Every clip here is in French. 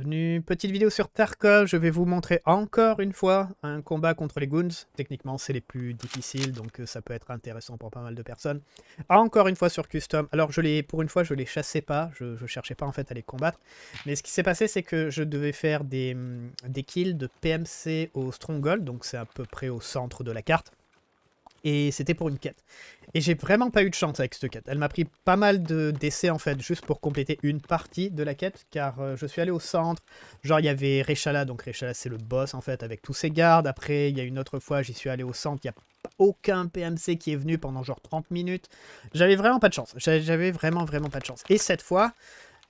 bienvenue. Petite vidéo sur Tarkov, je vais vous montrer encore une fois un combat contre les Goons. Techniquement, c'est les plus difficiles, donc euh, ça peut être intéressant pour pas mal de personnes. Encore une fois sur Custom. Alors, je pour une fois, je ne les chassais pas, je, ne cherchais pas en fait à les combattre. Mais ce qui s'est passé, c'est que je devais faire des, hum, des kills de PMC au Stronghold, donc c'est à peu près au centre de la carte et c'était pour une quête. Et j'ai vraiment pas eu de chance avec cette quête. Elle m'a pris pas mal de d'essais en fait, juste pour compléter une partie de la quête, car euh, je suis allé au centre. Genre il y avait Rechala, donc Rechala c'est le boss en fait, avec tous ses gardes. Après il y a une autre fois, j'y suis allé au centre, il n'y a aucun PMC qui est venu pendant genre 30 minutes. J'avais vraiment pas de chance. J'avais vraiment vraiment pas de chance. Et cette fois,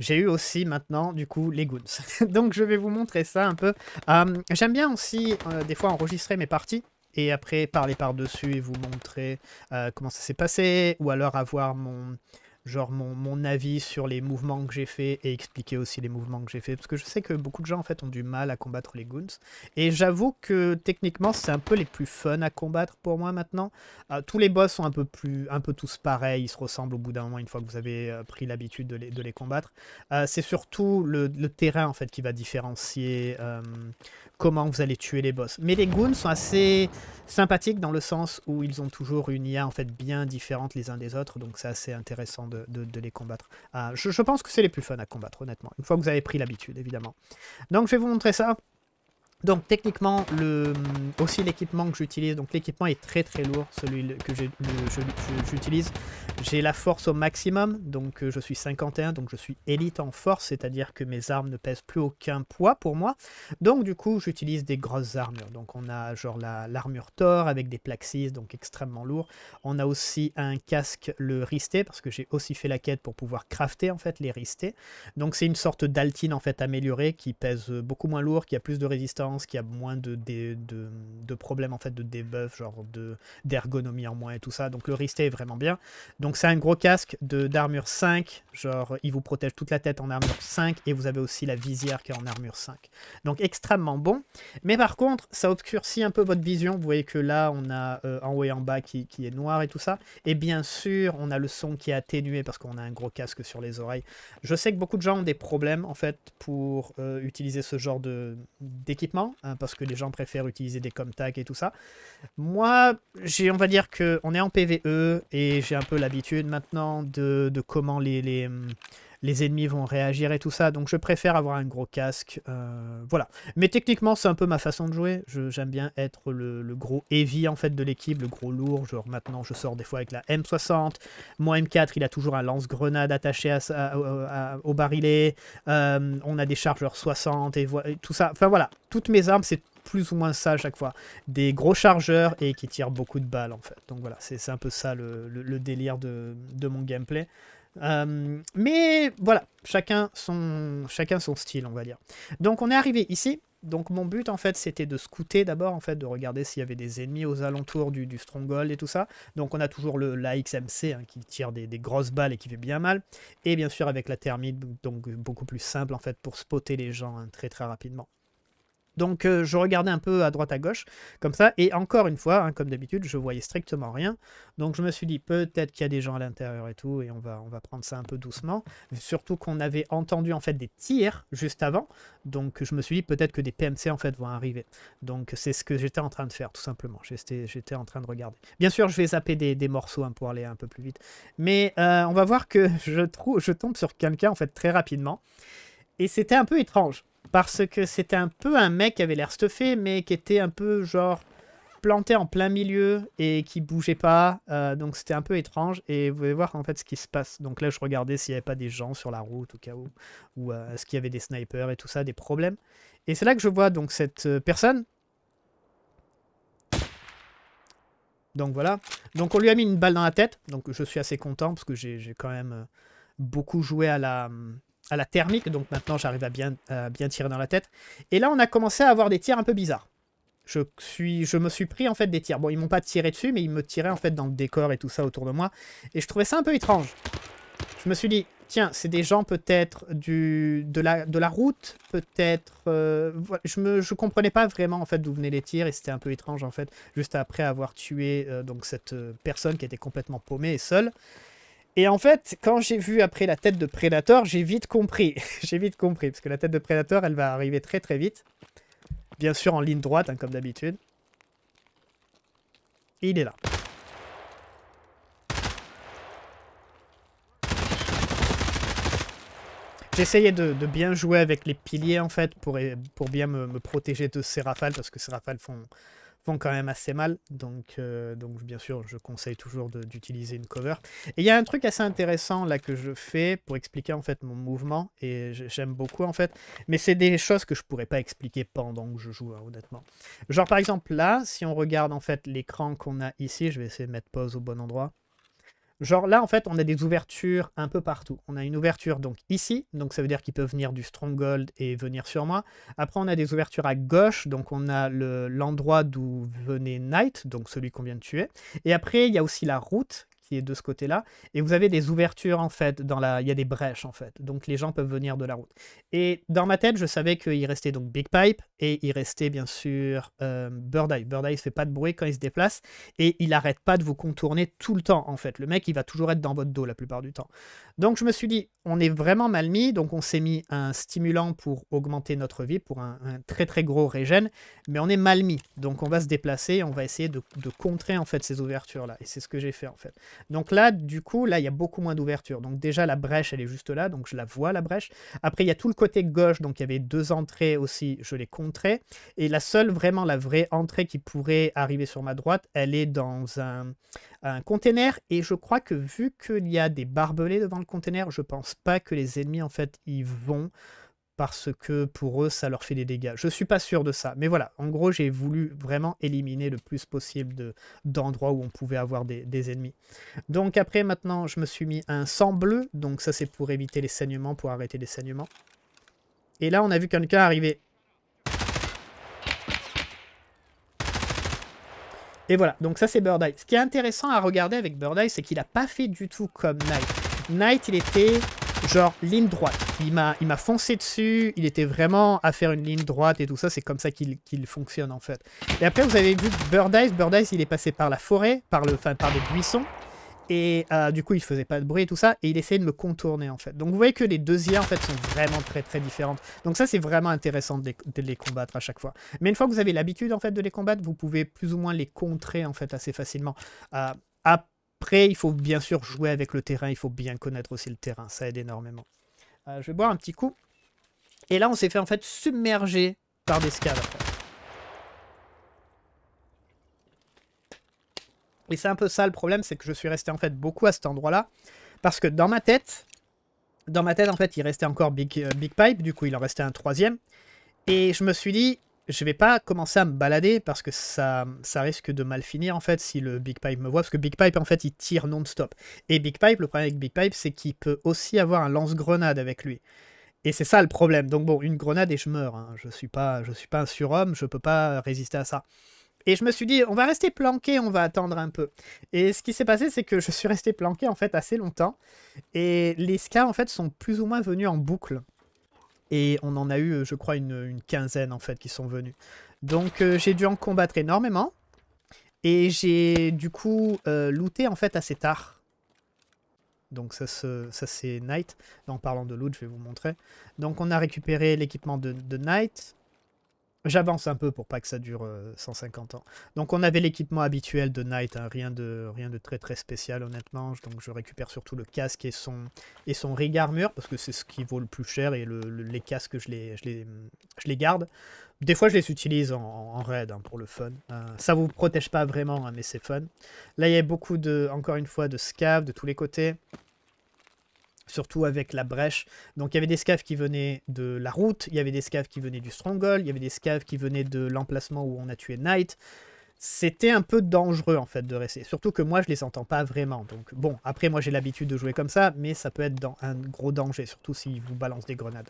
j'ai eu aussi maintenant du coup les goons. donc je vais vous montrer ça un peu. Euh, j'aime bien aussi euh, des fois enregistrer mes parties et après parler par-dessus et vous montrer euh, comment ça s'est passé, ou alors avoir mon genre mon, avis sur les mouvements que j'ai fait et expliquer aussi les mouvements que j'ai fait parce que je sais que beaucoup de gens en fait ont du mal à combattre les goons et j'avoue que techniquement c'est un peu les plus fun à combattre pour moi maintenant euh, tous les boss sont un peu plus un peu tous pareils ils se ressemblent au bout d'un moment une fois que vous avez euh, pris l'habitude de les, combattre c'est surtout le, le, terrain en fait qui va différencier comment vous allez tuer les boss. Mais les goons sont assez sympathiques dans le sens où ils ont toujours une IA en fait bien différente les uns des autres, donc c'est assez intéressant de, les combattre. Ah, je, je pense que c'est les plus fun à combattre, honnêtement, une fois que vous avez pris l'habitude, évidemment. Donc je vais vous montrer ça. Donc techniquement, hum, aussi l'équipement que j'utilise, donc l'équipement est très très lourd, celui que j'utilise. J'ai la force au maximum, donc euh, je suis 51, donc je suis élite en force, c'est-à-dire que mes armes ne pèsent plus aucun poids pour moi. Donc du coup, j'utilise des grosses armures. Donc on a genre l'armure Thor avec des plaques plaxis, donc extrêmement lourd. On a aussi un casque, le risté, parce que j'ai aussi fait la quête pour pouvoir crafter en fait les ristés. Donc c'est une sorte d'altine en fait améliorée qui pèse beaucoup moins lourd, qui a plus de résistance qu'il y a moins de, problèmes en fait de debuff, genre d'ergonomie en moins et tout ça. Donc le Risté est vraiment bien. Donc c'est un gros casque d'armure 5, genre il vous protège toute la tête en armure 5 et vous avez aussi la visière qui est en armure 5. Donc extrêmement bon. Mais par contre, ça obscurcit un peu votre vision. Vous voyez que là on a euh, en haut et en bas qui, est noir et tout ça. Et bien sûr, on a le son qui est atténué parce qu'on a un gros casque sur les oreilles. Je sais que beaucoup de gens ont des problèmes en fait pour euh, utiliser ce genre d'équipement Hein, parce que les gens préfèrent utiliser des tags et tout ça. Moi, on va dire qu'on est en PVE, et j'ai un peu l'habitude maintenant de, comment les hum, les ennemis vont réagir et tout ça. Donc je préfère avoir un gros casque. Euh, voilà. Mais techniquement, c'est un peu ma façon de jouer. J'aime bien être le, le, gros heavy en fait de l'équipe, le gros lourd. Genre maintenant, je sors des fois avec la M60. Mon M4, il a toujours un lance-grenade attaché à, au barillet. Euh, on a des chargeurs 60 et, tout ça. Enfin voilà, toutes mes armes, c'est plus ou moins ça à chaque fois. Des gros chargeurs et qui tirent beaucoup de balles en fait. Donc voilà, c'est un peu ça le, délire de, de, mon gameplay. Euh, mais voilà, chacun son, chacun son style, on va dire. Donc on est arrivé ici. Donc mon but en fait c'était de scouter d'abord en fait de regarder s'il y avait des ennemis aux alentours du, stronghold et tout ça. Donc on a toujours le l'AXMC hein, qui tire des, grosses balles et qui fait bien mal. Et bien sûr avec la thermite donc beaucoup plus simple en fait pour spotter les gens hein, très très rapidement. Donc euh, je regardais un peu à droite à gauche, comme ça, et encore une fois, hein, comme d'habitude, je voyais strictement rien. Donc je me suis dit, peut-être qu'il y a des gens à l'intérieur et tout, et on va, on va prendre ça un peu doucement. Surtout qu'on avait entendu en fait des tirs juste avant, donc je me suis dit, peut-être que des PMC en fait vont arriver. Donc c'est ce que j'étais en train de faire, tout simplement. J'étais en train de regarder. Bien sûr, je vais zapper des, morceaux hein, pour aller un peu plus vite, mais euh, on va voir que je, trouve, je tombe sur quelqu'un en fait très rapidement. Et c'était un peu étrange. Parce que c'était un peu un mec qui avait l'air stuffé, mais qui était un peu genre planté en plein milieu et qui bougeait pas. Euh, donc c'était un peu étrange. Et vous pouvez voir en fait ce qui se passe. Donc là, je regardais s'il n'y avait pas des gens sur la route au cas où, ou euh, est-ce qu'il y avait des snipers et tout ça, des problèmes. Et c'est là que je vois donc cette euh, personne. Donc voilà. Donc on lui a mis une balle dans la tête. Donc je suis assez content parce que j'ai quand même beaucoup joué à la hum, à la thermique, donc maintenant j'arrive à bien, bien tirer dans la tête. Et là, on a commencé à avoir des tirs un peu bizarres. Je, suis, je me suis pris en fait des tirs. Bon, ils m'ont pas tiré dessus, mais ils me tiraient en fait dans le décor et tout ça autour de moi. Et je trouvais ça un peu étrange. Je me suis dit, tiens, c'est des gens peut-être du de la, de la route, peut-être... Euh, je ne comprenais pas vraiment en fait d'où venaient les tirs et c'était un peu étrange en fait, juste après avoir tué euh, donc cette euh, personne qui était complètement paumée et seule. Et en fait, quand j'ai vu après la tête de prédateur, j'ai vite compris. j'ai vite compris, parce que la tête de prédateur, elle va arriver très très vite. Bien sûr en ligne droite, hein, comme d'habitude. Et Il est là. J'essayais de, de, bien jouer avec les piliers en fait pour, pour bien me, me protéger de ces rafales parce que ces rafales font, quand même assez mal. Donc, euh, donc bien sûr, je conseille toujours d'utiliser une cover. Et il y a un truc assez intéressant là que je fais pour expliquer en fait mon mouvement. Et j'aime beaucoup en fait. Mais c'est des choses que je pourrais pas expliquer pendant que je joue, hein, honnêtement. Genre par exemple là, si on regarde en fait l'écran qu'on a ici, je vais essayer de mettre pause au bon endroit. Genre là, en fait, on a des ouvertures un peu partout. On a une ouverture donc ici, donc ça veut dire qu'il peut venir du Stronghold et venir sur moi. Après, on a des ouvertures à gauche, donc on a l'endroit d'où venait Knight, donc celui qu'on vient de tuer. Et après, il y a aussi la route qui de ce côté-là. Et vous avez des ouvertures, en fait, dans la... il y a des brèches, en fait. Donc les gens peuvent venir de la route. Et dans ma tête, je savais qu'il restait donc Big Pipe et il restait, bien sûr, euh, Bird Eye. Bird Eye, fait pas de bruit quand il se déplace et il n'arrête pas de vous contourner tout le temps, en fait. Le mec, il va toujours être dans votre dos la plupart du temps. Donc je me suis dit, on est vraiment mal mis. Donc on s'est mis un stimulant pour augmenter notre vie, pour un, très très gros régène, mais on est mal mis. Donc on va se déplacer, on va essayer de contrer en fait ces ouvertures là. Et c'est ce que j'ai fait en fait. Donc là, du coup, là, il y a beaucoup moins d'ouverture. Donc déjà, la brèche, elle est juste là, donc je la vois, la brèche. Après, il y a tout le côté gauche, donc il y avait deux entrées aussi, je les contrais. Et la seule, vraiment, la vraie entrée qui pourrait arriver sur ma droite, elle est dans un, un container. Et je crois que vu qu'il y a des barbelés devant le container, je pense pas que les ennemis, en fait, y vont parce que pour eux, ça leur fait des dégâts. Je ne suis pas sûr de ça, mais voilà. En gros, j'ai voulu vraiment éliminer le plus possible d'endroits où on pouvait avoir des, ennemis. Donc après, maintenant, je me suis mis un sang bleu. Donc ça, c'est pour éviter les saignements, pour arrêter les saignements. Et là, on a vu quelqu'un arriver. Et voilà, donc ça c'est Bird Eye. Ce qui est intéressant à regarder avec Bird Eye, c'est qu'il n'a pas fait du tout comme Knight. Knight, il était genre ligne droite. Il m'a, il m'a foncé dessus, il était vraiment à faire une ligne droite et tout ça, c'est comme ça qu'il fonctionne en fait. Et après vous avez vu Bird Eyes, il est passé par la forêt, par le, enfin par des buissons, et euh, du coup il faisait pas de bruit et tout ça, et il essayait de me contourner en fait. Donc vous voyez que les deux en fait sont vraiment très très différentes. Donc ça c'est vraiment intéressant de les, combattre à chaque fois. Mais une fois que vous avez l'habitude en fait de les combattre, vous pouvez plus ou moins les contrer en fait assez facilement. Euh, à après, il faut bien sûr jouer avec le terrain, il faut bien connaître aussi le terrain, ça aide énormément. Euh, je vais boire un petit coup. Et là, on s'est fait en fait submerger par des scaves. Et c'est un peu ça le problème, c'est que je suis resté en fait beaucoup à cet endroit-là. Parce que dans ma tête, dans ma tête en fait, il restait encore Big, euh, Big Pipe, du coup il en restait un troisième. Et je me suis dit, je vais pas commencer à me balader parce que ça, ça risque de mal finir en fait si le Big Pipe me voit. Parce que Big Pipe en fait il tire non-stop. Et Big Pipe, le problème avec Big Pipe c'est qu'il peut aussi avoir un lance-grenade avec lui. Et c'est ça le problème. Donc bon, une grenade et je meurs. Hein. Je suis pas, je suis pas un surhomme, je peux pas résister à ça. Et je me suis dit, on va rester planqué, on va attendre un peu. Et ce qui s'est passé, c'est que je suis resté planqué en fait assez longtemps. Et les scars en fait sont plus ou moins venus en boucle. Et on en a eu, euh, je crois, une, quinzaine en fait qui sont venus. Donc euh, j'ai dû en combattre énormément. Et j'ai du coup euh, looté en fait assez tard. Donc ça, ça c'est Knight. En parlant de loot, je vais vous montrer. Donc on a récupéré l'équipement de, de Knight. J'avance un peu pour pas que ça dure 150 euh, ans. Donc on avait l'équipement habituel de Knight, hein, rien, de, rien de très très spécial honnêtement. Donc je récupère surtout le casque et son, et son rig armure parce que c'est ce qui vaut le plus cher et les casques je les, je, les, je les garde. Des fois je les utilise en, raid hein, pour le fun. Euh, ça vous protège pas vraiment hein, mais c'est fun. Là il y a beaucoup de, encore une fois, de scav de tous les côtés surtout avec la brèche. Donc il y avait des scaves qui venaient de la route, il y avait des scaves qui venaient du stronghold, il y avait des scaves qui venaient de l'emplacement où on a tué Knight. C'était un peu dangereux en fait de rester, surtout que moi je les entends pas vraiment. Donc bon, après moi j'ai l'habitude de jouer comme ça, mais ça peut être dans un gros danger, surtout s'ils vous balancent des grenades.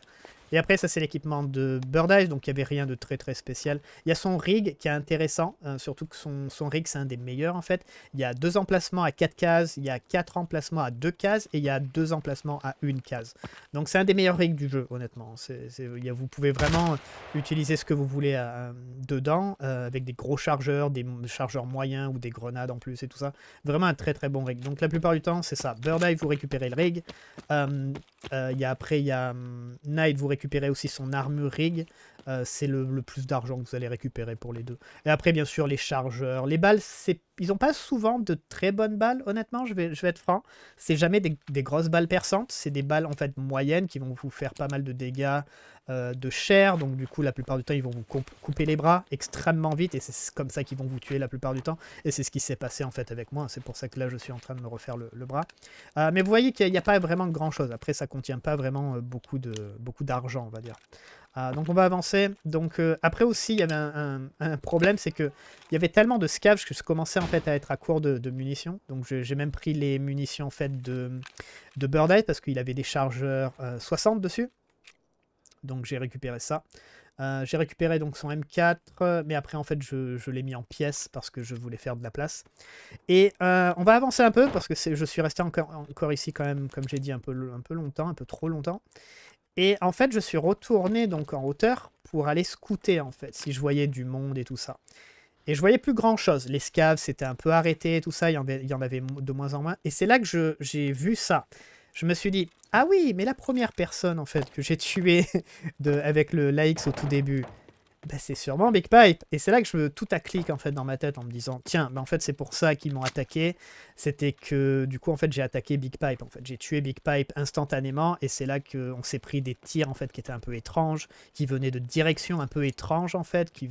Et après, ça, c'est l'équipement de Bird Eyes, donc il n'y avait rien de très très spécial. Il y a son rig qui est intéressant, hein, surtout que son, son rig, c'est un des meilleurs en fait. Il y a deux emplacements à quatre cases, il y a quatre emplacements à deux cases, et il y a deux emplacements à une case. Donc c'est un des meilleurs rigs du jeu, honnêtement. vous pouvez vraiment utiliser ce que vous voulez euh, dedans, euh, avec des gros chargeurs, des chargeurs moyens ou des grenades en plus et tout ça. Vraiment un très très bon rig. Donc la plupart du temps, c'est ça. Bird vous récupérez le rig. Euh, euh y après, il y a hum, Night, vous récupérez récupérer aussi son armure euh, c'est le, plus d'argent que vous allez récupérer pour les deux. Et après, bien sûr, les chargeurs. Les balles, ils n'ont pas souvent de très bonnes balles, honnêtement, je vais, être franc. C'est jamais des, des, grosses balles perçantes, c'est des balles en fait moyennes qui vont vous faire pas mal de dégâts euh, de chair. Donc du coup, la plupart du temps, ils vont vous couper les bras extrêmement vite. Et c'est comme ça qu'ils vont vous tuer la plupart du temps. Et c'est ce qui s'est passé en fait avec moi. C'est pour ça que là, je suis en train de me refaire le, bras. Euh, mais vous voyez qu'il n'y a, pas vraiment grand-chose. Après, ça contient pas vraiment euh, beaucoup d'argent, beaucoup on va dire. donc on va avancer. Donc après aussi, il y avait un, problème, c'est que il y avait tellement de scavs que je commençais en fait à être à court de, munitions. Donc j'ai même pris les munitions faites de, de Birdite parce qu'il avait des chargeurs 60 dessus. Donc j'ai récupéré ça. Euh, j'ai récupéré donc son M4, mais après en fait je, l'ai mis en pièces parce que je voulais faire de la place. Et euh, on va avancer un peu parce que je suis resté encore, ici quand même, comme j'ai dit, un peu, longtemps, un peu trop longtemps. Et en fait je suis retourné donc en hauteur pour aller scouter en fait, si je voyais du monde et tout ça. Et je voyais plus grand chose. Les scaves c'était un peu arrêté et tout ça, il y en avait de moins en moins. Et c'est là que j'ai vu ça je me suis dit, ah oui, mais la première personne en fait que j'ai tuée de, avec le LAX au tout début, bah, c'est sûrement Big Pipe. Et c'est là que je, tout à clic en fait dans ma tête en me disant, tiens, bah, en fait c'est pour ça qu'ils m'ont attaqué. C'était que du coup en fait j'ai attaqué Big Pipe. En fait j'ai tué Big Pipe instantanément et c'est là qu'on s'est pris des tirs en fait qui étaient un peu étranges, qui venaient de directions un peu étranges en fait, qui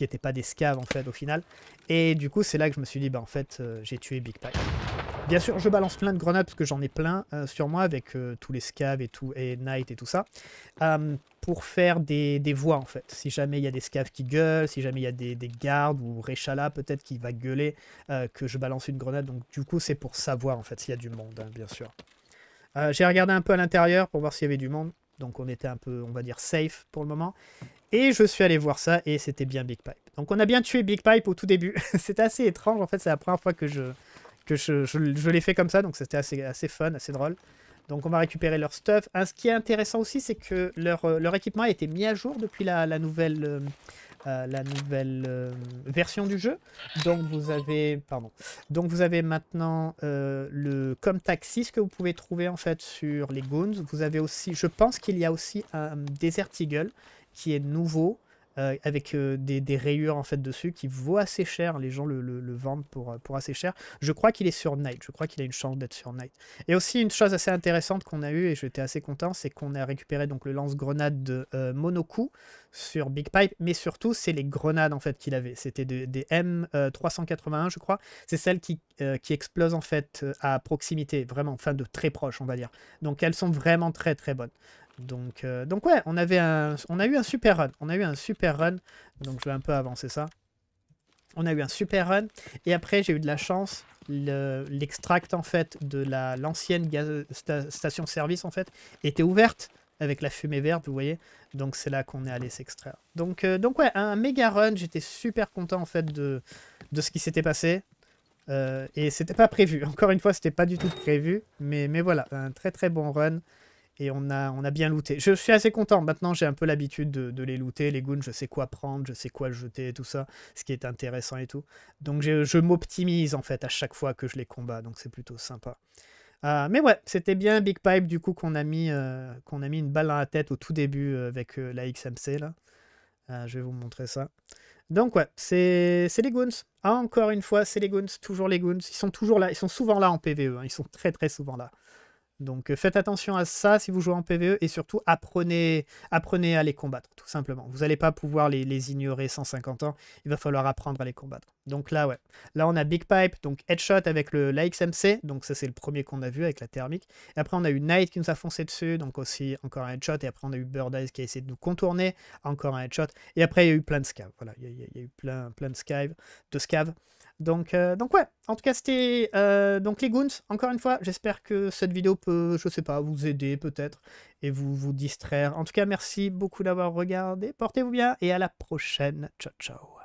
n'étaient pas des en fait au final. Et du coup c'est là que je me suis dit, bah en fait euh, j'ai tué Big Pipe. Bien sûr, je balance plein de grenades parce que j'en ai plein euh, sur moi avec euh, tous les scaves et tout, et night et tout ça, euh, pour faire des, voix en fait. Si jamais il y a des scaves qui gueulent, si jamais il y a des, gardes ou Rechala peut-être qui va gueuler, que je balance une grenade. Donc du coup, c'est pour savoir en fait s'il y a du monde, hein, bien sûr. J'ai regardé un peu à l'intérieur pour voir s'il y avait du monde. Donc on était un peu, on va dire, safe pour le moment. Et je suis allé voir ça et c'était bien Big Pipe. Donc on a bien tué Big Pipe au tout début. C'est assez étrange en fait, c'est la première fois que je que je, je, l'ai fait comme ça, donc c'était assez, assez fun, assez drôle. Donc on va récupérer leur stuff. ce qui est intéressant aussi, c'est que leur, euh, leur, équipement a été mis à jour depuis la, la nouvelle, euh, euh, la nouvelle version du jeu. Donc vous avez, pardon, donc vous avez maintenant le taxi que vous pouvez trouver en fait sur les Goons. Vous avez aussi, je pense qu'il y a aussi un Desert Eagle qui est nouveau. Euh, avec euh, des, rayures en fait dessus qui vaut assez cher. Les gens le, le, vendent pour, euh, pour assez cher. Je crois qu'il est sur Night. Je crois qu'il a une chance d'être sur Night. Et aussi une chose assez intéressante qu'on a eu, et j'étais assez content, c'est qu'on a récupéré donc le lance-grenade de Monoku sur Big Pipe, mais surtout c'est les grenades en fait qu'il avait. C'était des M381 je crois. C'est celles qui, qui explosent en fait à proximité, vraiment, enfin de très proche on va dire. Donc elles sont vraiment très très bonnes. Donc, euh, donc ouais, on, avait on a eu un super run. On a eu un super run. Donc je vais un peu avancer ça. On a eu un super run. Et après, j'ai eu de la chance. L'extract, en fait, de l'ancienne la, station-service, en fait, était ouverte avec la fumée verte, vous voyez. Donc c'est là qu'on est allé s'extraire. Donc, euh, donc ouais, un méga run. J'étais super content, en fait, de, ce qui s'était passé. Euh, et c'était pas prévu. Encore une fois, c'était pas du tout prévu. Mais, mais voilà, un très très bon run et on a, on a bien looté. Je suis assez content. Maintenant, j'ai un peu l'habitude de, les looter. Les goons, je sais quoi prendre, je sais quoi jeter et tout ça, ce qui est intéressant et tout. Donc, je, m'optimise en fait à chaque fois que je les combats. Donc, c'est plutôt sympa. Euh, mais ouais, c'était bien Big Pipe du coup qu'on a, mis, euh, qu'on a mis une balle dans la tête au tout début euh, avec la XMC là. je vais vous montrer ça. Donc ouais, c'est les Goons. Ah, encore une fois, c'est les Goons, toujours les Goons. Ils sont toujours là, ils sont souvent là en PvE, hein. ils sont très très souvent là. Donc euh, faites attention à ça si vous jouez en PvE et surtout apprenez, apprenez à les combattre, tout simplement. Vous n'allez pas pouvoir les, ignorer 150 ans, il va falloir apprendre à les combattre. Donc là, ouais. Là, on a Big Pipe, donc Headshot avec le, la XMC, donc ça c'est le premier qu'on a vu avec la thermique. Et après, on a eu Knight qui nous a foncé dessus, donc aussi encore un Headshot. Et après, on a eu Bird Eyes qui a essayé de nous contourner, encore un Headshot. Et après, il y a eu plein de scavs, Voilà, il y, a, eu plein, plein de scavs. De scaves. Donc, euh, donc ouais, en tout cas c'était euh, donc les Goons, encore une fois, j'espère que cette vidéo peut, je sais pas, vous aider peut-être et vous vous distraire. En tout cas, merci beaucoup d'avoir regardé, portez-vous bien et à la prochaine, ciao ciao